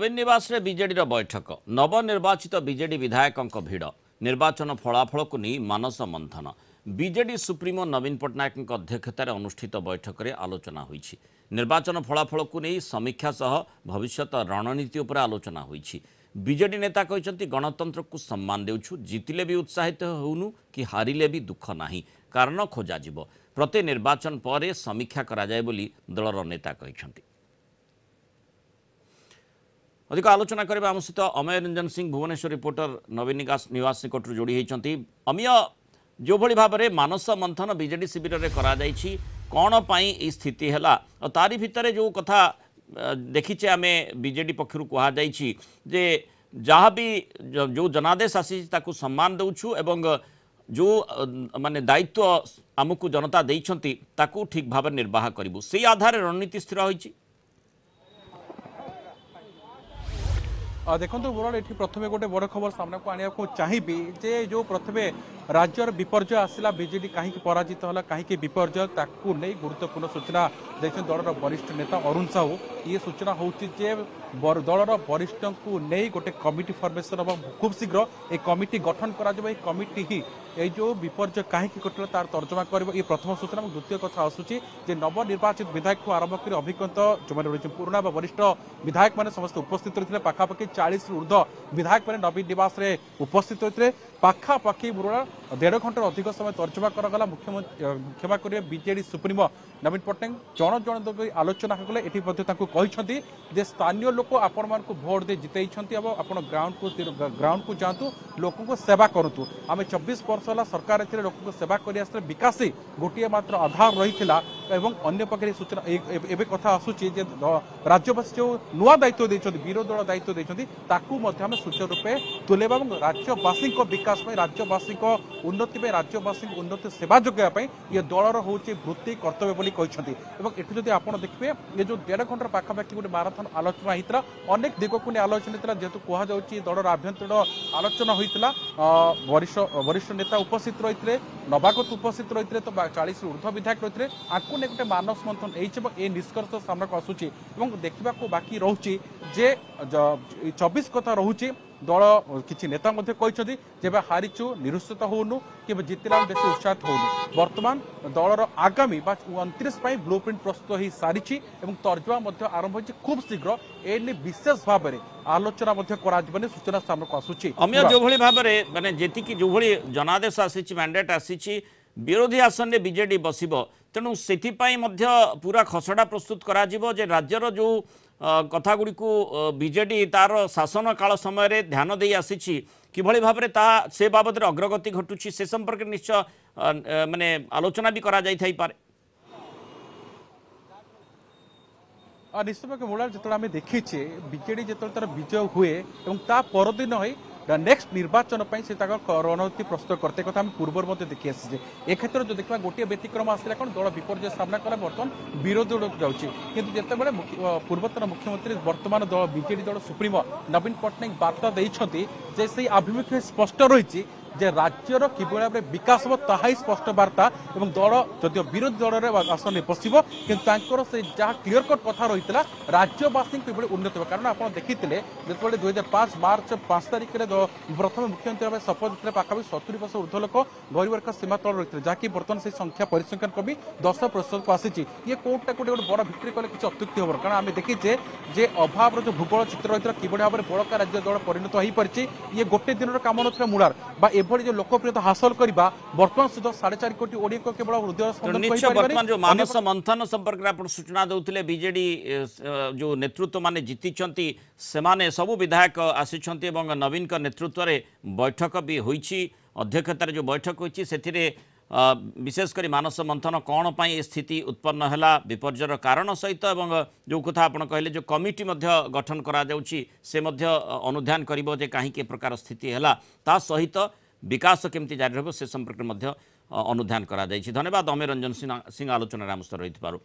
ନବୀନ ବିଜେଡିର ବୈଠକ ନବନିର୍ବାଚିତ ବିଜେଡି ବିଧାୟକଙ୍କ ଭିଡ଼ ନିର୍ବାଚନ ଫଳାଫଳକୁ ନେଇ ମାନସ ମନ୍ଥନ ବିଜେଡି ସୁପ୍ରିମୋ ନବୀନ ପଟ୍ଟନାୟକଙ୍କ ଅଧ୍ୟକ୍ଷତାରେ ଅନୁଷ୍ଠିତ ବୈଠକରେ ଆଲୋଚନା ହୋଇଛି ନିର୍ବାଚନ ଫଳାଫଳକୁ ନେଇ ସମୀକ୍ଷା ସହ ଭବିଷ୍ୟତ ରଣନୀତି ଉପରେ ଆଲୋଚନା ହୋଇଛି ବିଜେଡି ନେତା କହିଛନ୍ତି ଗଣତନ୍ତ୍ରକୁ ସମ୍ମାନ ଦେଉଛୁ ଜିତିଲେ ବି ଉତ୍ସାହିତ ହେଉନୁ କି ହାରିଲେ ବି ଦୁଃଖ ନାହିଁ କାରଣ ଖୋଜାଯିବ ପ୍ରତି ନିର୍ବାଚନ ପରେ ସମୀକ୍ଷା କରାଯାଏ ବୋଲି ଦଳର ନେତା କହିଛନ୍ତି ଅଧିକ ଆଲୋଚନା କରିବା ଆମ ସହିତ ଅମୟ ରଞ୍ଜନ ସିଂହ ଭୁବନେଶ୍ୱର ରିପୋର୍ଟର ନବୀନ ନିବାସ ନିକଟରୁ ଯୋଡ଼ି ହୋଇଛନ୍ତି ଅମୟ ଯେଉଁଭଳି ଭାବରେ ମାନସ ମନ୍ଥନ ବିଜେଡ଼ି ଶିବିରରେ କରାଯାଇଛି କ'ଣ ପାଇଁ ଏହି ସ୍ଥିତି ହେଲା ଆଉ ତାରି ଭିତରେ ଯେଉଁ କଥା ଦେଖିଛେ ଆମେ ବିଜେଡ଼ି ପକ୍ଷରୁ କୁହାଯାଇଛି ଯେ ଯାହା ବି ଯେଉଁ ଜନାଦେଶ ଆସିଛି ତାକୁ ସମ୍ମାନ ଦେଉଛୁ ଏବଂ ଯେଉଁ ମାନେ ଦାୟିତ୍ୱ ଆମକୁ ଜନତା ଦେଇଛନ୍ତି ତାକୁ ଠିକ୍ ଭାବରେ ନିର୍ବାହ କରିବୁ ସେଇ ଆଧାରରେ ରଣନୀତି ସ୍ଥିର ହୋଇଛି ଦେଖନ୍ତୁ ମୋର ଏଠି ପ୍ରଥମେ ଗୋଟେ ବଡ଼ ଖବର ସାମ୍ନାକୁ ଆଣିବାକୁ ଚାହିଁବି ଯେ ଯେଉଁ ପ୍ରଥମେ রাজ্যর বিপর্যয় আসলা বিজেডি কী পরাজিত হল কী বিপর্যয় তাকে নিয়ে গুরুত্বপূর্ণ সূচনা দিয়েছেন দলর বরিষ্ঠ নেতা অরুণ সাহু ইয়ে সূচনা হচ্ছে যে দলর বরিষ্ঠকে নিয়ে গোটে কমিটি ফর্মেসন এবং খুব শীঘ্র এই কমিটি গঠন করা এই কমিটি হি এই যে বিপর্যয় কী ঘটল তার তর্জমা করব এই প্রথম সূচনা এবং দ্বিতীয় কথা আসুচি যে নবনির্বাচিত বিধায়ক আরম্ভ করে অভিজ্ঞত যে রয়েছেন পুরোনা বা বরিষ্ঠ বিধায়ক মানে সমস্ত উপস্থিত রয়েছে পাখাপাখি চাশ ঊর্ধ্ব বিধায়ক মানে নবীন নিবাসে উপস্থিত রয়েছে পাখাপাখি মূল দেড় ঘণ্টার অধিক সময় তর্জমা করা মুখ্যমন্ত্রী ক্ষমা করিবে বিজেডি সুপ্রিমো নবীন পট্টনাক জন জন আলোচনা কলে এটি কিন্তু যে স্থানীয় লোক আপন মানুষ ভোট দিয়ে জিতাই এবং আপনার গ্রাউন্ড গ্রাউন্ডকু যাতে লোক সেবা করতু আমি চব্বিশ বর্ষ হল সরকার এর লোক সেবা করে আসলে বিকাশী গোটিয়ে মাত্র আধার রয়েছে এবং অন্য পক্ষে সূচনা এবে কথা আসুচি যে রাজ্যবাসী যে নয় দায়িত্ব দিয়েছেন বিরোধী দল দায়িত্ব দিয়েছেন তাকে আমি সূচক তুলে এবং রাজ্যবাসী বিকাশ রাজ্যবাসী ଉନ୍ନତି ପାଇଁ ରାଜ୍ୟବାସୀଙ୍କୁ ଉନ୍ନତି ସେବା ଯୋଗାଇବା ପାଇଁ ଇଏ ଦଳର ହେଉଛି ବୃତ୍ତି କର୍ତ୍ତବ୍ୟ ବୋଲି କହିଛନ୍ତି ଏବଂ ଏଠି ଯଦି ଆପଣ ଦେଖିବେ ଏ ଯେଉଁ ଦେଢ଼ ଘଣ୍ଟାର ପାଖାପାଖି ଗୋଟେ ମାରାଥନ ଆଲୋଚନା ହୋଇଥିଲା ଅନେକ ଦିଗକୁ ନେଇ ଆଲୋଚନା ହୋଇଥିଲା ଯେହେତୁ କୁହାଯାଉଛି ଦଳର ଆଭ୍ୟନ୍ତରୀଣ ଆଲୋଚନା ହୋଇଥିଲା ବରିଷ୍ଠ ବରିଷ୍ଠ ନେତା ଉପସ୍ଥିତ ରହିଥିଲେ ନବାଗତ ଉପସ୍ଥିତ ରହିଥିଲେ ତ ଚାଳିଶରୁ ଉର୍ଦ୍ଧ୍ୱ ବିଧାୟକ ରହିଥିଲେ ଆକୁ ନେଇ ଗୋଟେ ମାନସ ମନ୍ଥନ ହେଇଛି ଏବଂ ଏ ନିଷ୍କର୍ଷ ସାମ୍ନାକୁ ଆସୁଛି ଏବଂ ଦେଖିବାକୁ ବାକି ରହୁଛି ଯେ ଚବିଶ କଥା ରହୁଛି ଦଳ କିଛି ନେତା ମଧ୍ୟ କହିଛନ୍ତି ଯେବେ ହାରିଛୁ ନିରୁତ୍ସିତ ହେଉନୁ କିମ୍ବା ଜିତିଲା ବେଶୀ ଉତ୍ସାହିତ ହେଉନୁ ବର୍ତ୍ତମାନ ଦଳର ଆଗାମୀ ବା ଅଣତିରିଶ ପାଇଁ ବ୍ଲୁ ପ୍ରିଣ୍ଟ ପ୍ରସ୍ତୁତ ହୋଇସାରିଛି ଏବଂ ତର୍ଜମା ମଧ୍ୟ ଆରମ୍ଭ ହୋଇଛି ଖୁବ୍ ଶୀଘ୍ର ଏ ନେଇ ବିଶେଷ ଭାବରେ ଆଲୋଚନା ମଧ୍ୟ କରାଯିବନି ସୂଚନା ସାମ୍ନାକୁ ଆସୁଛି ଅମ୍ୟ ଯେଉଁଭଳି ଭାବରେ ମାନେ ଯେତିକି ଯେଉଁଭଳି ଜନାଦେଶ ଆସିଛି ମ୍ୟାଣ୍ଡେଟ୍ ଆସିଛି ବିରୋଧୀ ଆସନରେ ବିଜେଡ଼ି ବସିବ ତେଣୁ ସେଥିପାଇଁ ମଧ୍ୟ ପୁରା ଖସଡ଼ା ପ୍ରସ୍ତୁତ କରାଯିବ ଯେ ରାଜ୍ୟର ଯେଉଁ କଥାଗୁଡ଼ିକୁ ବିଜେଡ଼ି ତା'ର ଶାସନ କାଳ ସମୟରେ ଧ୍ୟାନ ଦେଇ ଆସିଛି କିଭଳି ଭାବରେ ତାହା ସେ ବାବଦରେ ଅଗ୍ରଗତି ଘଟୁଛି ସେ ସମ୍ପର୍କରେ ନିଶ୍ଚୟ ମାନେ ଆଲୋଚନା ବି କରାଯାଇଥାଇପାରେ ନିଶ୍ଚିତ ପକ୍ଷେ ମୂଳରେ ଯେତେବେଳେ ଆମେ ଦେଖିଛେ ବିଜେଡ଼ି ଯେତେବେଳେ ତା'ର ବିଜୟ ହୁଏ ଏବଂ ତା ପରଦିନ ହିଁ নেক্সট ନିର୍ବାଚନ ପାଇଁ ସେ ତାଙ୍କ ରଣନୀତି ପ୍ରସ୍ତୁତ କରିତେ କଥା ଆମେ ପୂର୍ବରୁ ମଧ୍ୟ ଦେଖି ଆସିଛେ ଏ କ୍ଷେତ୍ରରେ ଯଦି ଦେଖିବା ଗୋଟିଏ ବ୍ୟତିକ୍ରମ ଆସିଲା କ'ଣ ଦଳ ବିପର୍ଯ୍ୟୟ ସାମ୍ନା କଲା ବର୍ତ୍ତମାନ ବିରୋଧୀ ଦଳକୁ ଯାଉଛି କିନ୍ତୁ ଯେତେବେଳେ ପୂର୍ବତନ ମୁଖ୍ୟମନ୍ତ୍ରୀ ବର୍ତ୍ତମାନ ଦଳ ବିଜେଡି ଦଳ ସୁପ୍ରିମୋ ନବୀନ ପଟ୍ଟନାୟକ ବାର୍ତ୍ତା ଦେଇଛନ୍ତି ଯେ ସେଇ ଆଭିମୁଖ୍ୟ ସ୍ପଷ୍ଟ ରହିଛି যে রাজ্যর কিভাবে ভাবে বিকাশ হব তাহাই স্পষ্ট বার্তা এবং দল যদিও বিরোধী দলের আসনে বসব কিন্তু তাঁর সেই যা ক্লিয়র কট কথা রয়েছিল রাজ্যবাসী কিভাবে উন্নত হবে কারণ আপনার দেখিলে যেতবে দুই হাজার পাঁচ মার্চ পাঁচ তারিখে প্রথমে মুখ্যমন্ত্রী ভাবে শপথ দিয়ে পাখাপাখি সতুরি বর্ষ ঊর্ধ্ব লোক গরিব রেখা সীমা তল রয়েছে যা কি বর্তমানে সেই সংখ্যা পরিসংখ্যান কমি দশ প্রতিশতকু আসিছে ইয়ে কোটা কোটি গোটে বড় ভিক্টরি কলে কিছু অত্যুক্তি হব কারণ আমি দেখিছে যে অভাবর যে ভূগোল চিত্র রয়েছে কিভাবে ভাবে বড়কা রাজ্য দল পরিণত হয়ে পারিছে ইয়ে গোটে দিনের কাম নথিলা মূলার বা ଏଭଳି ଯେଉଁ ଲୋକପ୍ରିୟତା ହାସଲ କରିବା ବର୍ତ୍ତମାନ ସୁଦ୍ଧା ସାଢ଼େ ଚାରି କୋଟି ଓଡ଼ିଆଙ୍କ କେବଳ ହୃଦୟ ବର୍ତ୍ତମାନ ଯେଉଁ ମାନସ ମନ୍ଥନ ସମ୍ପର୍କରେ ଆପଣ ସୂଚନା ଦେଉଥିଲେ ବିଜେଡି ଯେଉଁ ନେତୃତ୍ୱମାନେ ଜିତିଛନ୍ତି ସେମାନେ ସବୁ ବିଧାୟକ ଆସିଛନ୍ତି ଏବଂ ନବୀନଙ୍କ ନେତୃତ୍ୱରେ ବୈଠକ ବି ହୋଇଛି ଅଧ୍ୟକ୍ଷତାରେ ଯେଉଁ ବୈଠକ ହୋଇଛି ସେଥିରେ ବିଶେଷ କରି ମାନସ ମନ୍ଥନ କ'ଣ ପାଇଁ ଏ ସ୍ଥିତି ଉତ୍ପନ୍ନ ହେଲା ବିପର୍ଯ୍ୟୟର କାରଣ ସହିତ ଏବଂ ଯେଉଁ କଥା ଆପଣ କହିଲେ ଯେଉଁ କମିଟି ମଧ୍ୟ ଗଠନ କରାଯାଉଛି ସେ ମଧ୍ୟ ଅନୁଧ୍ୟାନ କରିବ ଯେ କାହିଁକି ଏ ପ୍ରକାର ସ୍ଥିତି ହେଲା ତା ସହିତ ବିକାଶ କେମିତି ଜାରି ରହିବ ସେ ସମ୍ପର୍କରେ ମଧ୍ୟ ଅନୁଧ୍ୟାନ କରାଯାଇଛି ଧନ୍ୟବାଦ ଅମୀର ରଞ୍ଜନ ସିଂ ଆଲୋଚନାରେ ଆମ ସହ ରହିଥିବାରୁ